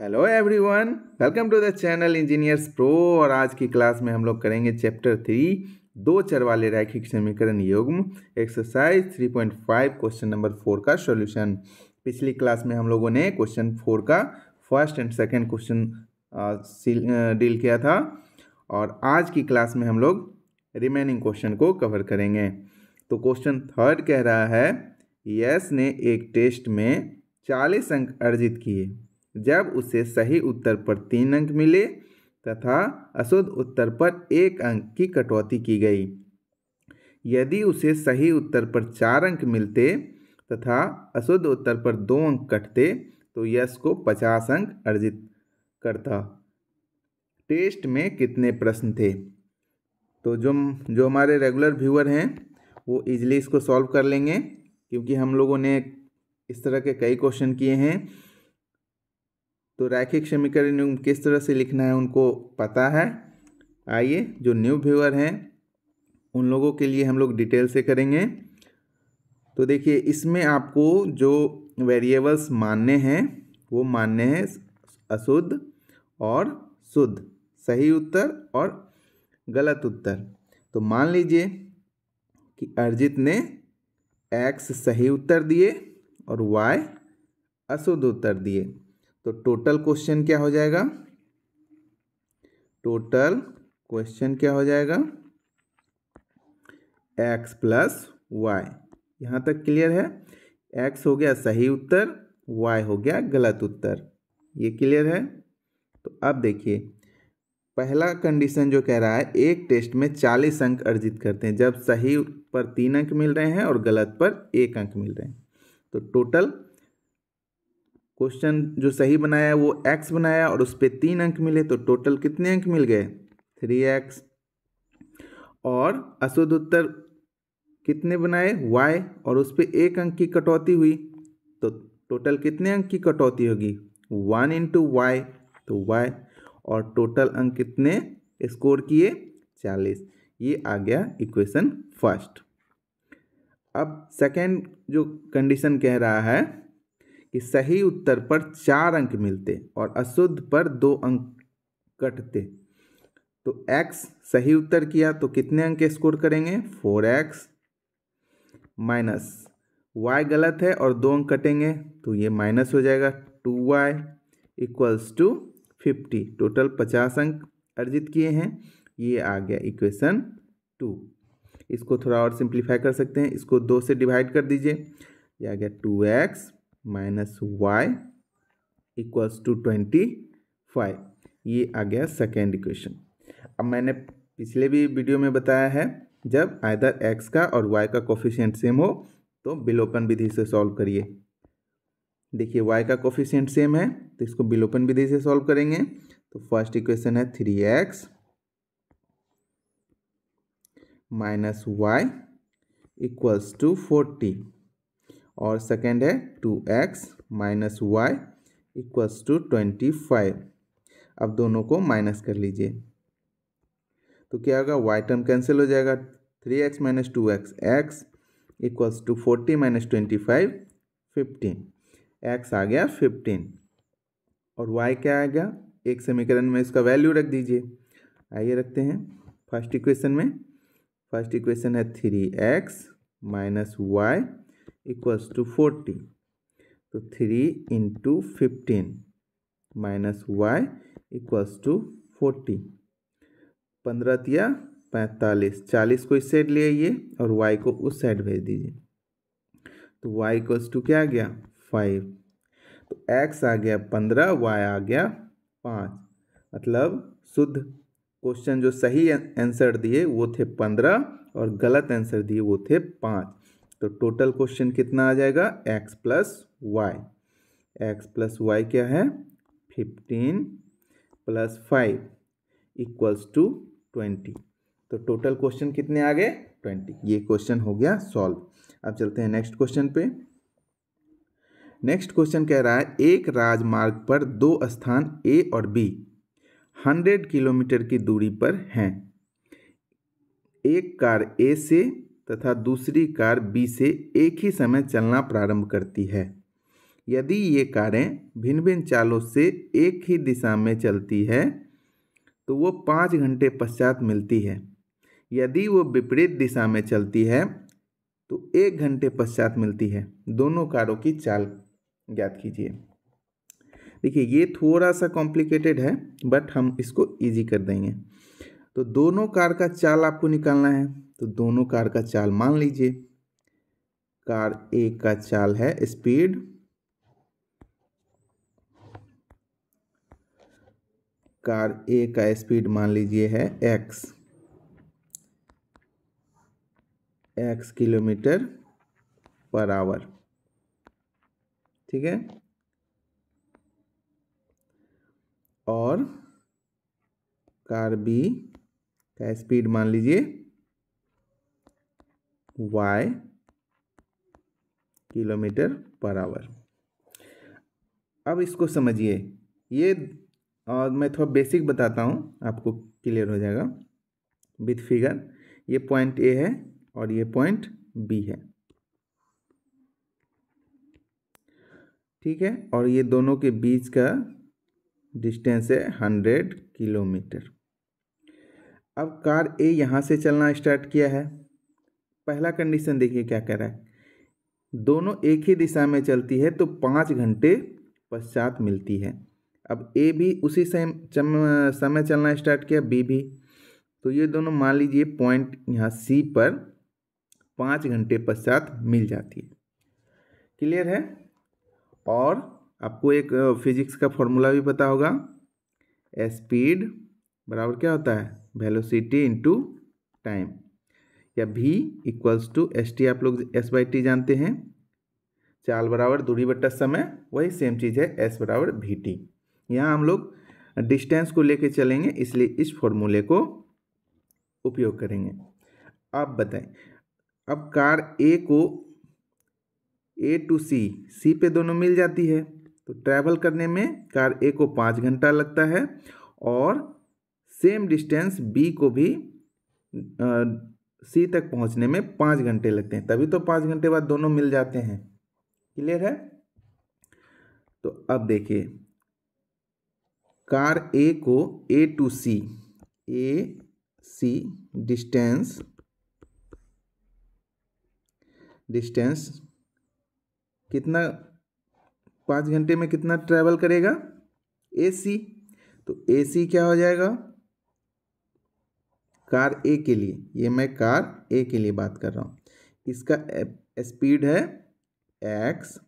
hello everyone welcome to the channel engineers pro और आज की क्लास में हम लोग करेंगे चैप्टर थ्री दो चर वाले रैखिक समीकरण युग्म exercise three point five question number four का सॉल्यूशन पिछली क्लास में हम लोगों ने क्वेश्चन फोर का first and second question deal किया था और आज की क्लास में हम लोग रिमेनिंग क्वेश्चन को कवर करेंगे तो क्वेश्चन थर्ड कह रहा है यस ने एक टेस्ट में चालीस अंक अर्जित किए जब उसे सही उत्तर पर तीन अंक मिले तथा अशुद्ध उत्तर पर एक अंक की कटौती की गई यदि उसे सही उत्तर पर चार अंक मिलते तथा अशुद्ध उत्तर पर दो अंक कटते तो यश को पचास अंक अर्जित करता टेस्ट में कितने प्रश्न थे तो जो जो हमारे रेगुलर व्यूअर हैं वो इजीली इसको सॉल्व कर लेंगे क्योंकि हम लोगों ने इस तरह के कई क्वेश्चन किए हैं तो रैखिक समीकरण युग्म किस तरह से लिखना है उनको पता है आइए जो न्यू व्यूअर हैं उन लोगों के लिए हम लोग डिटेल से करेंगे तो देखिए इसमें आपको जो वेरिएबल्स मानने हैं वो मानने हैं अशुद्ध और शुद्ध सही उत्तर और गलत उत्तर तो मान लीजिए कि अर्जित ने एक्स सही उत्तर दिए और वाई अशुद्ध उत्तर दिए तो टोटल क्वेश्चन क्या हो जाएगा टोटल क्वेश्चन क्या हो जाएगा एक्स प्लस वाई यहाँ तक क्लियर है एक्स हो गया सही उत्तर वाई हो गया गलत उत्तर ये क्लियर है तो अब देखिए पहला कंडीशन जो कह रहा है एक टेस्ट में चालीस अंक अर्जित करते हैं जब सही पर तीन अंक मिल रहे हैं और गलत पर एक अंक मिल रहे हैं तो टोटल क्वेश्चन जो सही बनाया वो एक्स बनाया और उस पर तीन अंक मिले तो टोटल कितने अंक मिल गए थ्री एक्स और अशुद्ध उत्तर कितने बनाए वाई और उस पर एक अंक की कटौती हुई तो टोटल कितने अंक की कटौती होगी वन इंटू वाई तो वाई और टोटल अंक कितने स्कोर किए चालीस ये आ गया इक्वेशन फर्स्ट अब सेकेंड जो कंडीशन कह रहा है कि सही उत्तर पर चार अंक मिलते और अशुद्ध पर दो अंक कटते तो x सही उत्तर किया तो कितने अंक स्कोर करेंगे फोर एक्स माइनस वाई गलत है और दो अंक कटेंगे तो ये माइनस हो जाएगा two Y equals to fifty total पचास अंक अर्जित किए हैं ये आ गया इक्वेशन टू इसको थोड़ा और सिंप्लीफाई कर सकते हैं इसको दो से डिवाइड कर दीजिए ये आ गया two X minus Y equals to twenty five ये आ गया सेकेंड इक्वेशन अब मैंने पिछले भी वीडियो में बताया है जब आयदर एक्स का और वाई का कोफिशियंट सेम हो तो बिलोपन विधि से सॉल्व करिए देखिए वाई का कोफिशियंट सेम है तो इसको बिलोपन विधि से सॉल्व करेंगे तो फर्स्ट इक्वेशन है three x minus Y equals to forty और सेकेंड है two X minus Y equals to twenty five अब दोनों को माइनस कर लीजिए तो क्या होगा वाई टर्म कैंसिल हो जाएगा three x minus two X X equals to forty minus twenty five fifteen X आ गया फिफ्टीन और वाई क्या आ गया एक समीकरण में इसका वैल्यू रख दीजिए आइए रखते हैं फर्स्ट इक्वेशन में फर्स्ट इक्वेशन है three x minus Y equals to forty तो three into fifteen minus Y equals to forty पंद्रह तिया पैंतालीस चालीस को इस साइड ले आइए और वाई को उस साइड भेज दीजिए तो वाई इक्वल्स टू क्या आ गया फाइव तो एक्स आ गया पंद्रह वाई आ गया पाँच मतलब शुद्ध क्वेश्चन जो सही आंसर दिए वो थे पंद्रह और गलत आंसर दिए वो थे पाँच तो टोटल क्वेश्चन कितना आ जाएगा X plus Y X plus Y क्या है fifteen plus five equals to twenty तो टोटल क्वेश्चन कितने आ गए ट्वेंटी ये क्वेश्चन हो गया सॉल्व अब चलते हैं नेक्स्ट क्वेश्चन पे नेक्स्ट क्वेश्चन कह रहा है एक राजमार्ग पर दो स्थान ए और बी हंड्रेड किलोमीटर की दूरी पर हैं एक कार ए से तथा दूसरी कार बी से एक ही समय चलना प्रारंभ करती है यदि ये कारें भिन्न भिन्न चालों से एक ही दिशा में चलती है तो वो पाँच घंटे पश्चात मिलती है यदि वो विपरीत दिशा में चलती है तो एक घंटे पश्चात मिलती है दोनों कारों की चाल ज्ञात कीजिए देखिए ये थोड़ा सा कॉम्प्लिकेटेड है बट हम इसको इजी कर देंगे तो दोनों कार का चाल आपको निकालना है तो दोनों कार का चाल मान लीजिए कार ए का चाल है स्पीड कार ए का स्पीड मान लीजिए है X X kilometre per hour ठीक है और कार बी का तो स्पीड मान लीजिए वाई किलोमीटर पर आवर अब इसको समझिए ये और मैं थोड़ा बेसिक बताता हूँ आपको क्लियर हो जाएगा विथ फिगर ये पॉइंट ए है और ये पॉइंट बी है ठीक है और ये दोनों के बीच का डिस्टेंस है हंड्रेड किलोमीटर अब कार ए यहाँ से चलना स्टार्ट किया है पहला कंडीशन देखिए क्या कह रहा है दोनों एक ही दिशा में चलती है तो पाँच घंटे पश्चात मिलती है अब ए भी उसी सेम समय चलना स्टार्ट किया बी भी तो ये दोनों मान लीजिए पॉइंट यहाँ सी पर पाँच घंटे पश्चात मिल जाती है क्लियर है और आपको एक फिजिक्स uh, का फॉर्मूला भी पता होगा स्पीड बराबर क्या होता है वेलोसिटी इंटू टाइम या भी इक्वल्स टू एस टी आप लोग एस बाई टी जानते हैं चाल बराबर दूरी बट्टा समय वही सेम चीज़ है एस बराबर भी टी यहाँ हम लोग डिस्टेंस को लेके चलेंगे इसलिए इस फॉर्मूले को उपयोग करेंगे अब बताएं अब कार ए को ए टू सी सी पे दोनों मिल जाती है तो ट्रैवल करने में कार ए को पाँच घंटा लगता है और सेम डिस्टेंस बी को भी सी तक पहुंचने में पाँच घंटे लगते हैं तभी तो पाँच घंटे बाद दोनों मिल जाते हैं क्लियर है तो अब देखिए कार ए को A to C A C distance distance कितना पाँच घंटे में कितना ट्रैवल करेगा ए सी तो ए सी क्या हो जाएगा कार ए के लिए ये मैं कार ए के लिए बात कर रहा हूँ इसका स्पीड है एक्स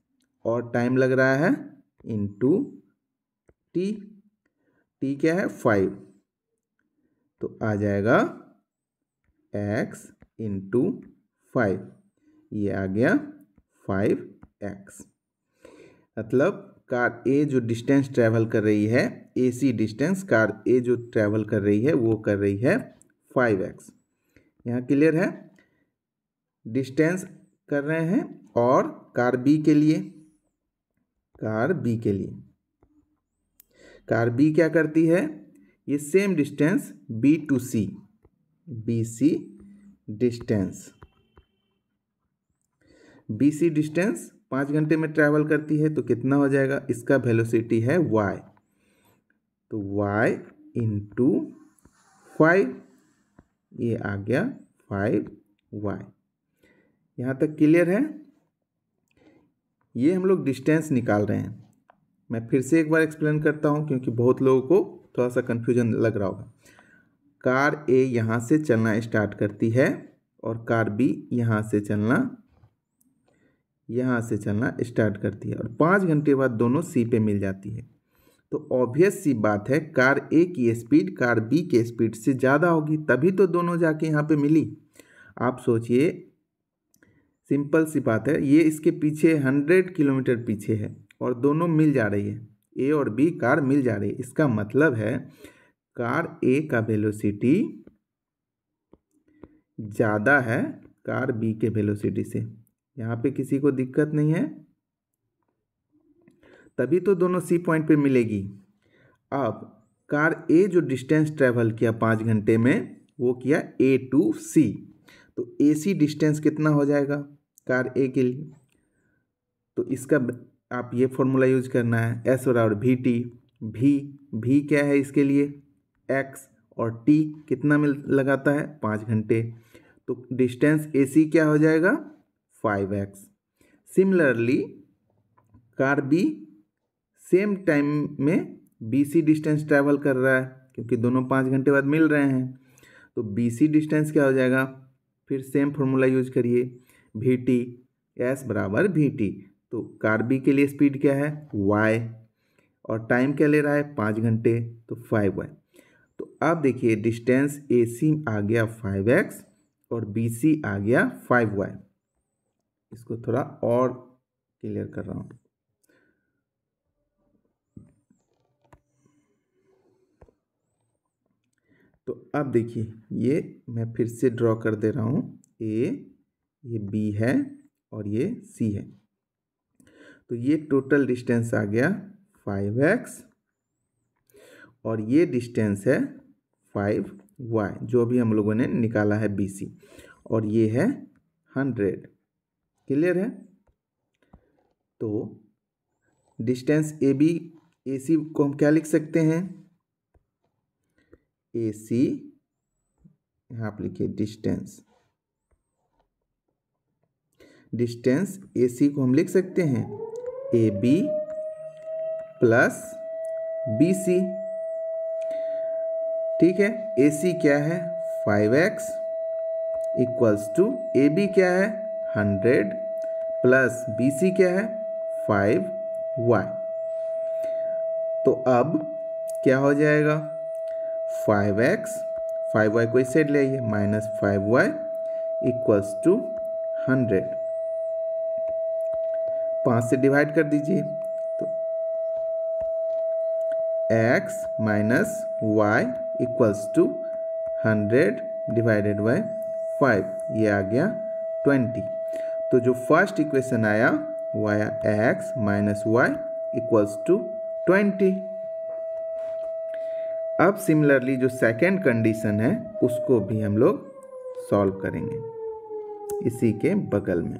और टाइम लग रहा है टू टी टी क्या है फाइव तो आ जाएगा एक्स इंटू फाइव ये आ गया फाइव एक्स मतलब कार ए जो डिस्टेंस ट्रैवल कर रही है एसी डिस्टेंस कार ए जो ट्रैवल कर रही है वो कर रही है फाइव एक्स यहाँ क्लियर है डिस्टेंस कर रहे हैं और कार बी के लिए कार बी के लिए कार बी क्या करती है ये same distance B to C B C distance B C distance पाँच घंटे में ट्रैवल करती है तो कितना हो जाएगा इसका वेलोसिटी है वाई तो वाई इंटू फाइव ये आ गया फाइव वाई यहाँ तक क्लियर है ये हम लोग डिस्टेंस निकाल रहे हैं मैं फिर से एक बार एक्सप्लेन करता हूँ क्योंकि बहुत लोगों को थोड़ा सा कन्फ्यूजन लग रहा होगा कार ए यहाँ से चलना स्टार्ट करती है और कार बी यहाँ से चलना यहाँ से चलना स्टार्ट करती है और पाँच घंटे बाद दोनों सी पे मिल जाती है तो ऑब्वियस सी बात है कार ए की स्पीड कार बी के स्पीड से ज़्यादा होगी तभी तो दोनों जाके यहाँ पे मिली आप सोचिए सिंपल सी बात है ये इसके पीछे हंड्रेड किलोमीटर पीछे है और दोनों मिल जा रही है ए और बी कार मिल जा रही है इसका मतलब है कार ए का वेलोसिटी ज़्यादा है कार बी के वेलोसिटी से यहाँ पे किसी को दिक्कत नहीं है तभी तो दोनों सी पॉइंट पे मिलेगी अब कार ए जो डिस्टेंस ट्रैवल किया पाँच घंटे में वो किया ए टू सी तो ए सी डिस्टेंस कितना हो जाएगा कार ए के लिए तो इसका आप ये फॉर्मूला यूज करना है एस बराबर भी टी भी भी क्या है इसके लिए एक्स और टी कितना मिल लगाता है पाँच घंटे तो डिस्टेंस ए सी क्या हो जाएगा five X similarly car B same time में बी सी डिस्टेंस ट्रैवल कर रहा है क्योंकि दोनों पाँच घंटे बाद मिल रहे हैं तो बी सी डिस्टेंस क्या हो जाएगा फिर सेम फॉर्मूला यूज करिए वी टी एस बराबर वी टी तो कार बी के लिए स्पीड क्या है वाई और टाइम क्या ले रहा है पाँच घंटे तो फाइव वाई तो अब देखिए डिस्टेंस ए सी आ गया फाइव एक्स और बी सी आ गया फाइव वाई इसको थोड़ा और क्लियर कर रहा हूँ अब देखिए ये मैं फिर से ड्रॉ कर दे रहा हूँ ए ये बी है और ये सी है तो ये टोटल डिस्टेंस आ गया फाइव एक्स और ये डिस्टेंस है फाइव वाई जो भी हम लोगों ने निकाला है बी सी और ये है हंड्रेड क्लियर है तो डिस्टेंस ए बी ए सी को हम क्या लिख सकते हैं ए सी यहाँ आप लिखिए डिस्टेंस डिस्टेंस ए सी को हम लिख सकते हैं A B plus B C ठीक है ए सी क्या है five X equals to A B क्या है हंड्रेड प्लस बी सी क्या है फाइव वाई तो अब क्या हो जाएगा फाइव एक्स फाइव वाई को इस साइड ले आइए minus five y equals to hundred पाँच से डिवाइड कर दीजिए तो x minus Y equals to hundred divided by five ये आ गया ट्वेंटी तो जो फर्स्ट इक्वेशन आया वो आया x minus Y equals to twenty अब सिमिलरली जो सेकेंड कंडीशन है उसको भी हम लोग सॉल्व करेंगे इसी के बगल में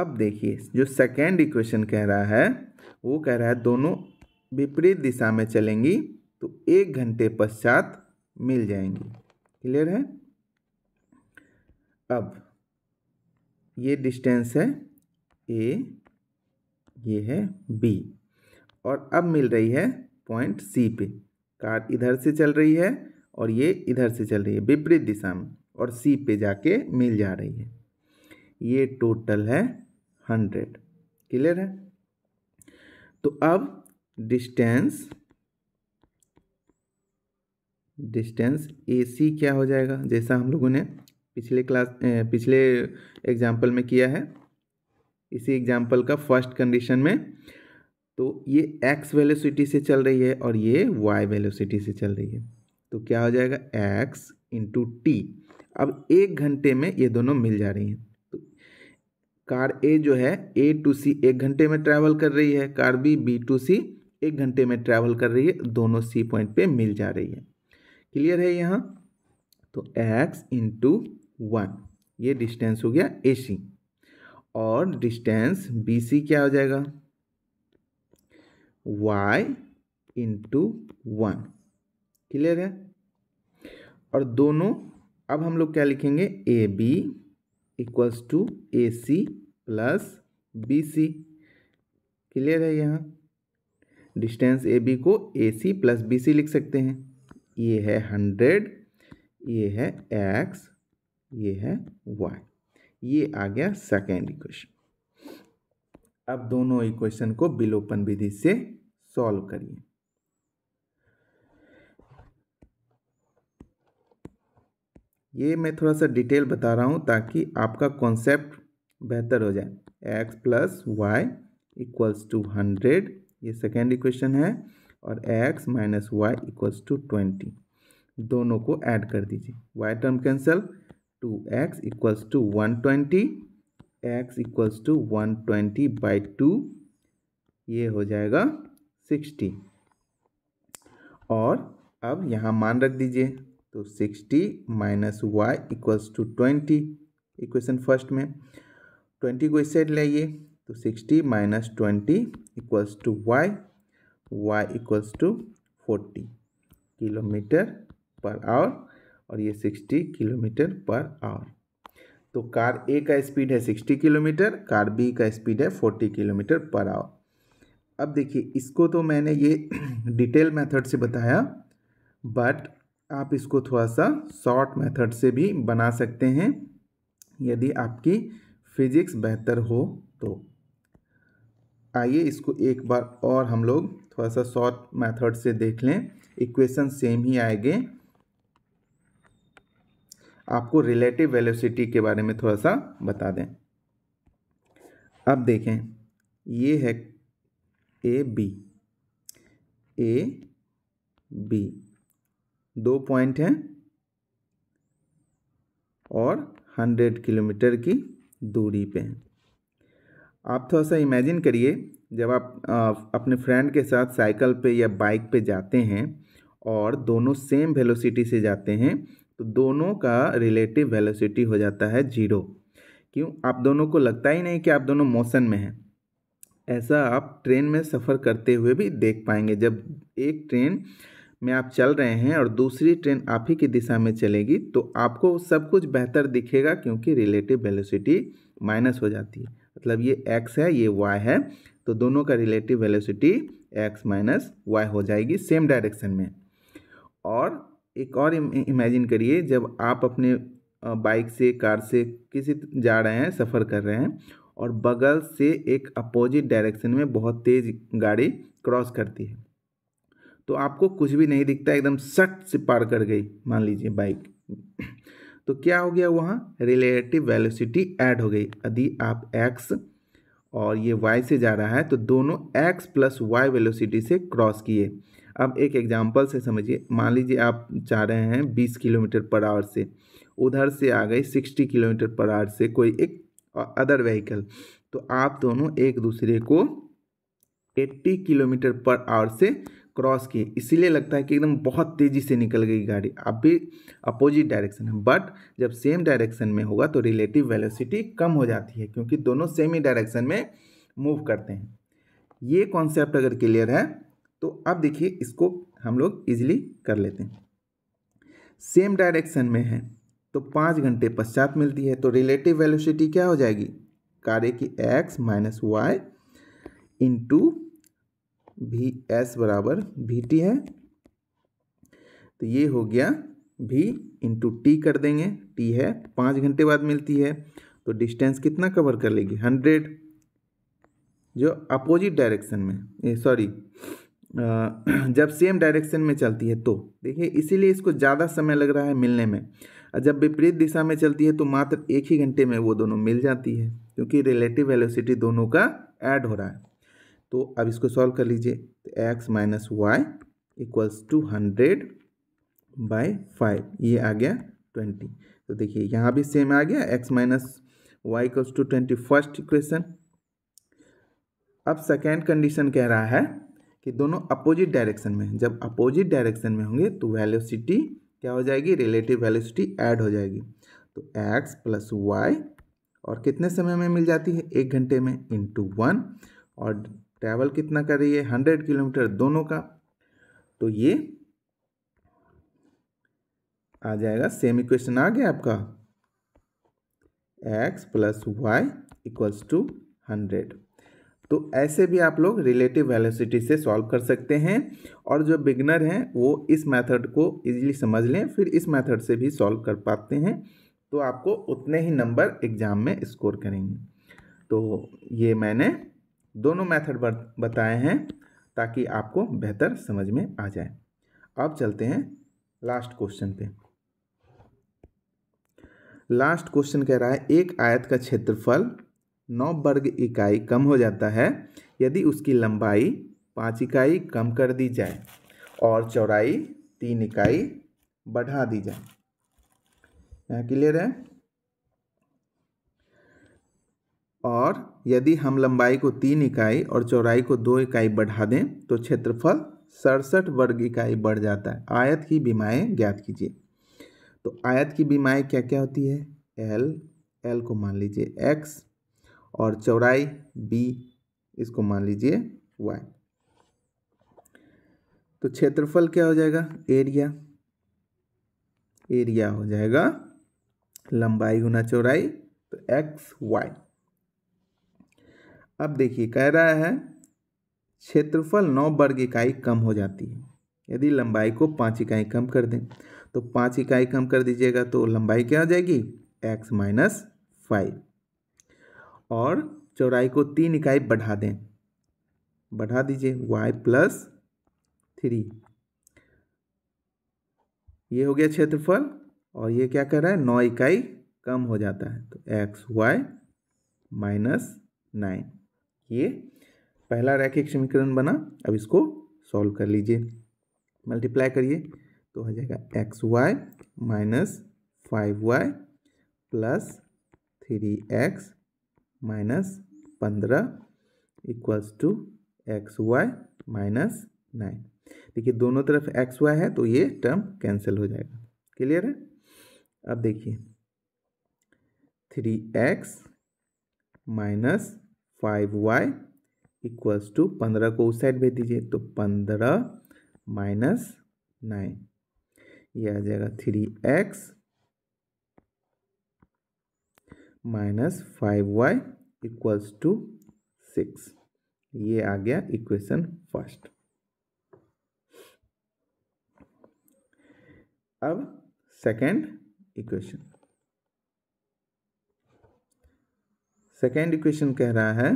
अब देखिए जो सेकेंड इक्वेशन कह रहा है वो कह रहा है दोनों विपरीत दिशा में चलेंगी तो एक घंटे पश्चात मिल जाएंगी क्लियर है अब ये डिस्टेंस है ए ये है बी और अब मिल रही है पॉइंट सी पे कार इधर से चल रही है और ये इधर से चल रही है विपरीत दिशा में और सी पे जाके मिल जा रही है ये टोटल है हंड्रेड क्लियर है तो अब डिस्टेंस डिस्टेंस ए सी क्या हो जाएगा जैसा हम लोगों ने पिछले क्लास पिछले एग्जाम्पल में किया है इसी एग्जाम्पल का फर्स्ट कंडीशन में तो ये एक्स वेलोसिटी से चल रही है और ये वाई वेलोसिटी से चल रही है तो क्या हो जाएगा एक्स इंटू टी अब एक घंटे में ये दोनों मिल जा रही हैं तो कार ए जो है ए टू सी एक घंटे में ट्रैवल कर रही है car B B to C एक घंटे में ट्रैवल कर रही है दोनों सी पॉइंट पे मिल जा रही है क्लियर है यहाँ तो एक्स इंटू वन ये डिस्टेंस हो गया ए सी और डिस्टेंस बी सी क्या हो जाएगा वाई इंटू वन क्लियर है और दोनों अब हम लोग क्या लिखेंगे A B equals to A C plus B C clear है यहाँ डिस्टेंस ए बी को ए सी प्लस बी सी लिख सकते हैं ये है हंड्रेड ये है एक्स ये है वाई ये आ गया सेकेंड इक्वेशन अब दोनों इक्वेशन को बिलोपन विधि से सॉल्व करिए ये मैं थोड़ा सा डिटेल बता रहा हूँ ताकि आपका कॉन्सेप्ट बेहतर हो जाए x plus y equals to hundred ये सेकेंड इक्वेशन है और x minus Y equals to twenty दोनों को ऐड कर दीजिए y term cancel two x equals to one twenty x equals to one twenty by two ये हो जाएगा सिक्सटी और अब यहाँ मान रख दीजिए तो sixty minus Y equals to twenty equation first में ट्वेंटी को इस साइड लाइए तो sixty minus twenty equals to y y equals to forty kilometre per hour और ये सिक्सटी किलोमीटर पर आवर तो कार ए का स्पीड है सिक्सटी किलोमीटर कार बी का स्पीड है फोर्टी किलोमीटर पर आवर अब देखिए इसको तो मैंने ये डिटेल मेथड से बताया बट आप इसको थोड़ा सा शॉर्ट मेथड से भी बना सकते हैं यदि आपकी फिजिक्स बेहतर हो तो आइए इसको एक बार और हम लोग थोड़ा सा शॉर्ट मेथड से देख लें इक्वेशन सेम ही आएंगे आपको रिलेटिव वेलोसिटी के बारे में थोड़ा सा बता दें अब देखें ये है ए बी ए बी दो पॉइंट हैं और हंड्रेड किलोमीटर की दूरी पे हैं आप थोड़ा सा इमेजिन करिए जब आप अपने फ्रेंड के साथ साइकिल पे या बाइक पे जाते हैं और दोनों सेम वेलोसिटी से जाते हैं तो दोनों का रिलेटिव वेलोसिटी हो जाता है जीरो क्यों आप दोनों को लगता ही नहीं कि आप दोनों मोशन में हैं ऐसा आप ट्रेन में सफ़र करते हुए भी देख पाएंगे जब एक ट्रेन में आप चल रहे हैं और दूसरी ट्रेन आप ही की दिशा में चलेगी तो आपको सब कुछ बेहतर दिखेगा क्योंकि रिलेटिव वेलोसिटी माइनस हो जाती है मतलब ये एक्स है ये वाई है तो दोनों का relative velocity x minus y हो जाएगी सेम डायरेक्शन में और एक और इमेजिन करिए जब आप अपने बाइक से कार से किसी जा रहे हैं सफ़र कर रहे हैं और बगल से एक अपोजिट डायरेक्शन में बहुत तेज़ गाड़ी क्रॉस करती है तो आपको कुछ भी नहीं दिखता एकदम सट से पार कर गई मान लीजिए बाइक तो क्या हो गया वहाँ रिलेटिव वेलोसिटी ऐड हो गई यदि आप एक्स और ये वाई से जा रहा है तो दोनों एक्स प्लस वाई वेलोसिटी से क्रॉस किए अब एक एग्जांपल से समझिए मान लीजिए आप जा रहे हैं बीस किलोमीटर पर आवर से उधर से आ गई सिक्सटी किलोमीटर पर आवर से कोई एक अदर व्हीकल तो आप दोनों एक दूसरे को एट्टी किलोमीटर पर आवर से क्रॉस किए इसीलिए लगता है कि एकदम बहुत तेज़ी से निकल गई गाड़ी अब भी अपोजिट डायरेक्शन है बट जब सेम डायरेक्शन में होगा तो रिलेटिव वेलोसिटी कम हो जाती है क्योंकि दोनों सेम ही डायरेक्शन में मूव करते हैं ये कॉन्सेप्ट अगर क्लियर है तो अब देखिए इसको हम लोग इजिली कर लेते हैं सेम डायरेक्शन में है तो पाँच घंटे पश्चात मिलती है तो रिलेटिव वेलोसिटी क्या हो जाएगी कार्य की x minus y into v s बराबर वी टी है तो ये हो गया भी इंटू टी कर देंगे टी है पाँच घंटे बाद मिलती है तो डिस्टेंस कितना कवर कर लेगी हंड्रेड जो अपोजिट डायरेक्शन में सॉरी जब सेम डायरेक्शन में चलती है तो देखिए इसीलिए इसको ज़्यादा समय लग रहा है मिलने में और जब विपरीत दिशा में चलती है तो मात्र एक ही घंटे में वो दोनों मिल जाती है क्योंकि रिलेटिव वेलोसिटी दोनों का ऐड हो रहा है तो अब इसको सॉल्व कर लीजिए तो x minus Y equals to hundred by five ये आ गया ट्वेंटी तो देखिए यहाँ भी सेम आ गया x minus Y equals to twenty first equation अब सेकेंड कंडीशन कह रहा है कि दोनों अपोजिट डायरेक्शन में जब अपोजिट डायरेक्शन में होंगे तो वैल्यूसिटी क्या हो जाएगी रिलेटिव वैल्यूसिटी ऐड हो जाएगी तो एक्स प्लस वाई और कितने समय में मिल जाती है एक घंटे में इंटू वन और ट्रैवल कितना कर रही है हंड्रेड किलोमीटर दोनों का तो ये आ जाएगा सेम इक्वेशन आ गया आपका x plus y equals to hundred तो ऐसे भी आप लोग रिलेटिव वेलोसिटी से सॉल्व कर सकते हैं और जो बिगनर हैं वो इस मेथड को इजीली समझ लें फिर इस मेथड से भी सॉल्व कर पाते हैं तो आपको उतने ही नंबर एग्ज़ाम में स्कोर करेंगे तो ये मैंने दोनों मेथड बताए हैं ताकि आपको बेहतर समझ में आ जाए अब चलते हैं लास्ट क्वेश्चन पे लास्ट क्वेश्चन कह रहा है एक आयत का क्षेत्रफल नौ वर्ग इकाई कम हो जाता है यदि उसकी लंबाई पाँच इकाई कम कर दी जाए और चौड़ाई तीन इकाई बढ़ा दी जाए यहाँ क्लियर है और यदि हम लंबाई को तीन इकाई और चौड़ाई को दो इकाई बढ़ा दें तो क्षेत्रफल सड़सठ वर्ग इकाई बढ़ जाता है आयत की बीमाएँ ज्ञात कीजिए तो आयत की बीमाएँ क्या क्या होती है एल एल को मान लीजिए एक्स और चौड़ाई बी इसको मान लीजिए वाई तो क्षेत्रफल क्या हो जाएगा एरिया एरिया हो जाएगा लंबाई गुना चौड़ाई तो एक्स वाई अब देखिए कह रहा है क्षेत्रफल नौ वर्ग इकाई कम हो जाती है यदि लंबाई को पाँच इकाई कम कर दें तो पाँच इकाई कम कर दीजिएगा तो लंबाई क्या हो जाएगी एक्स माइनस फाइव और चौड़ाई को तीन इकाई बढ़ा दें बढ़ा दीजिए वाई प्लस थ्री ये हो गया क्षेत्रफल और ये क्या कर रहा है नौ इकाई कम हो जाता है तो एक्स वाई माइनस नाइन ये पहला रैखिक समीकरण बना अब इसको सॉल्व कर लीजिए मल्टीप्लाई करिए तो हो जाएगा x y minus five y plus three x minus पंद्रह equals to x y minus nine देखिए दोनों तरफ एक्स वाई है तो ये टर्म कैंसिल हो जाएगा क्लियर है अब देखिए three x minus five y equals to पंद्रह को उस साइड भेज दीजिए तो पंद्रह माइनस नाइन ये आ जाएगा three x minus five y equals to six ये आ गया इक्वेशन फर्स्ट अब सेकंड इक्वेशन सेकेंड इक्वेशन कह रहा है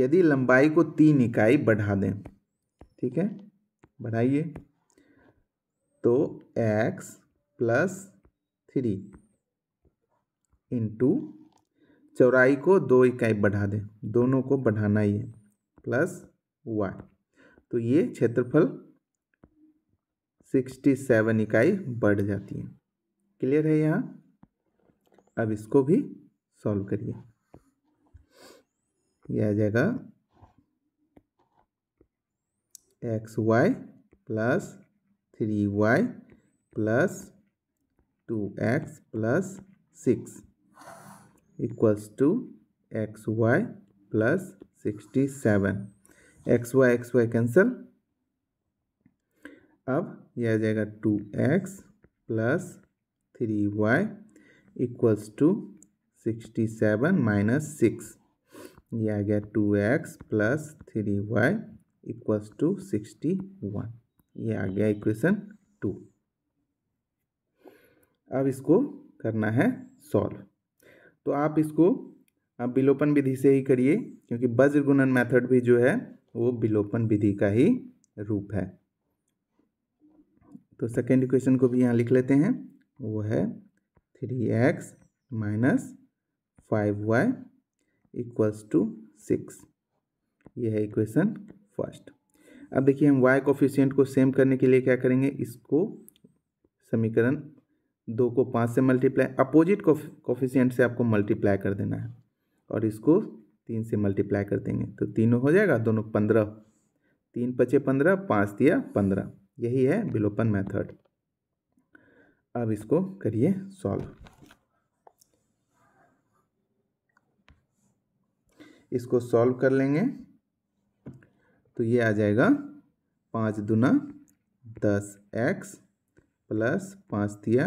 यदि लंबाई को तीन इकाई बढ़ा दें ठीक है बढ़ाइए तो x प्लस थ्री इंटू चौराई को दो इकाई बढ़ा दें दोनों को बढ़ाना ही है प्लस वाई तो ये क्षेत्रफल सिक्सटी सेवन इकाई बढ़ जाती है क्लियर है यहाँ अब इसको भी सॉल्व करिए यह आ जाएगा x y plus three y plus two x plus six equals to x y plus sixty seven x y x y cancel अब यह आ जाएगा two x plus three y equals to sixty seven minus six ये आ गया two x plus three y equals to sixty one ये आ गया इक्वेशन टू अब इसको करना है सॉल्व तो आप इसको आप विलोपन विधि से ही करिए क्योंकि वज्र गुणन मेथड भी जो है वो विलोपन विधि का ही रूप है तो सेकेंड इक्वेशन को भी यहाँ लिख लेते हैं वो है three x minus five y equals to six ये है इक्वेशन फर्स्ट अब देखिए हम वाई कोफिशियंट को सेम करने के लिए क्या करेंगे इसको समीकरण दो को पाँच से मल्टीप्लाई अपोजिट कोफिशियंट से आपको मल्टीप्लाई कर देना है और इसको तीन से मल्टीप्लाई कर देंगे तो तीनों हो जाएगा दोनों पंद्रह तीन पचे पंद्रह पाँच दिया पंद्रह यही है विलोपन मेथड अब इसको करिए सॉल्व इसको सॉल्व कर लेंगे तो ये आ जाएगा पाँच दुना दस एक्स प्लस पाँच दिया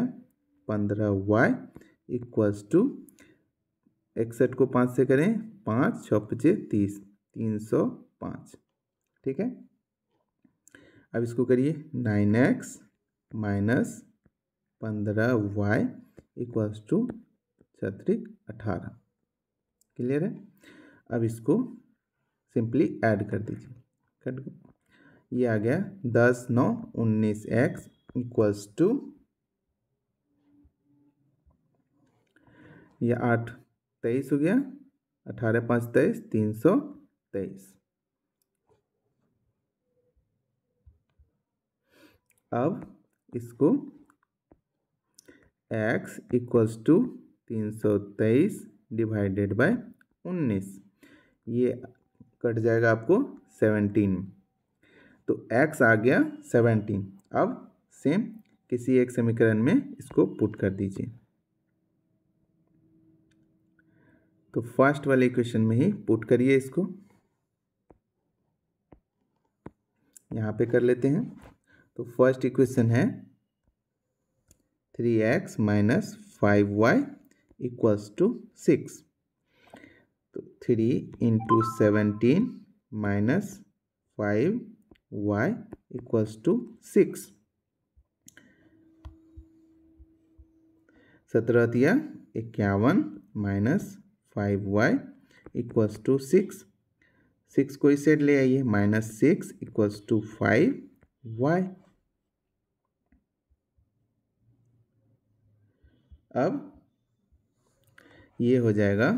पंद्रह वाई इक्वल्स टू इकसठ को पाँच से करें पाँच छः पचे तीस तीन सौ पाँच ठीक है अब इसको करिए नाइन एक्स माइनस पंद्रह वाई इक्वल्स टू छत्रिक अठारह क्लियर है अब इसको सिंपली ऐड कर दीजिए कट ये आ गया दस नौ उन्नीस एक्स इक्वल्स टू यह आठ तेईस हो गया अठारह पाँच तेईस तीन सौ तेईस अब इसको एक्स इक्वल्स टू तीन सौ तेईस डिवाइडेड बाई उन्नीस ये कट जाएगा आपको सेवनटीन तो एक्स आ गया सेवनटीन अब सेम किसी एक समीकरण में इसको पुट कर दीजिए तो फर्स्ट वाले इक्वेशन में ही पुट करिए इसको यहाँ पे कर लेते हैं तो फर्स्ट इक्वेशन है three x minus five y equals to six तो three into seventeen minus five y equals to six सत्रह दिया इक्यावन minus five y equals to six six को इस साइड ले आइए minus six equals to five y अब ये हो जाएगा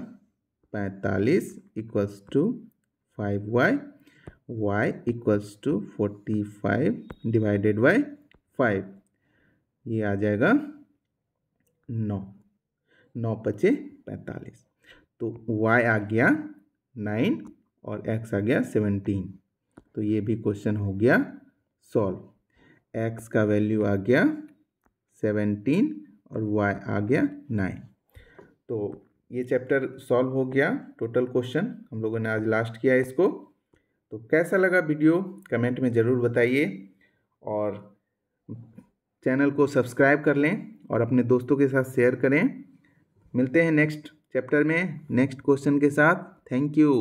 पैंतालीस equals to five y y equals to forty five divided by five ये आ जाएगा नौ नौ पचे पैंतालीस तो वाई आ गया नाइन और एक्स आ गया सेवनटीन तो ये भी क्वेश्चन हो गया सॉल्व एक्स का वैल्यू आ गया सेवनटीन और वाई आ गया नाइन तो ये चैप्टर सॉल्व हो गया टोटल क्वेश्चन हम लोगों ने आज लास्ट किया इसको तो कैसा लगा वीडियो कमेंट में ज़रूर बताइए और चैनल को सब्सक्राइब कर लें और अपने दोस्तों के साथ शेयर करें मिलते हैं नेक्स्ट चैप्टर में नेक्स्ट क्वेश्चन के साथ थैंक यू